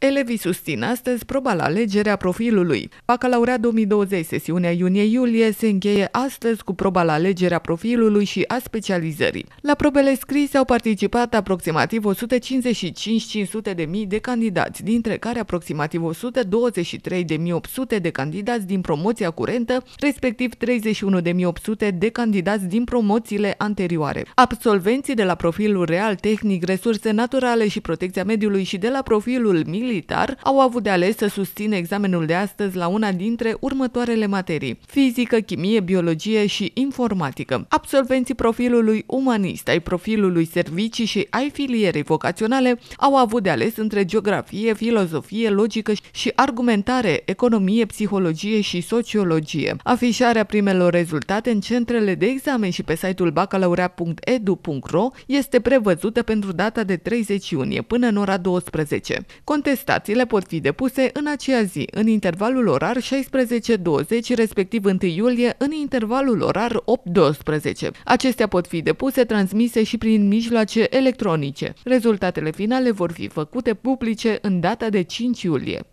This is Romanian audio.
Elevii susțin astăzi proba la alegerea profilului. Bacalaurea 2020, sesiunea iunie-iulie, se încheie astăzi cu proba la alegerea profilului și a specializării. La probele scrise au participat aproximativ 155-500 de mii de candidați, dintre care aproximativ 123.800 de candidați din promoția curentă, respectiv 31.800 de candidați din promoțiile anterioare. Absolvenții de la profilul real, tehnic, resurse naturale și protecția mediului și de la profilul mil militar au avut de ales să susțină examenul de astăzi la una dintre următoarele materii, fizică, chimie, biologie și informatică. Absolvenții profilului umanist, ai profilului servicii și ai filierei vocaționale au avut de ales între geografie, filozofie, logică și argumentare, economie, psihologie și sociologie. Afișarea primelor rezultate în centrele de examen și pe site-ul bacalaurea.edu.ro este prevăzută pentru data de 30 iunie până în ora 12. Contest Atestațiile pot fi depuse în aceea zi, în intervalul orar 16-20, respectiv 1 iulie, în intervalul orar 8-12. Acestea pot fi depuse, transmise și prin mijloace electronice. Rezultatele finale vor fi făcute publice în data de 5 iulie.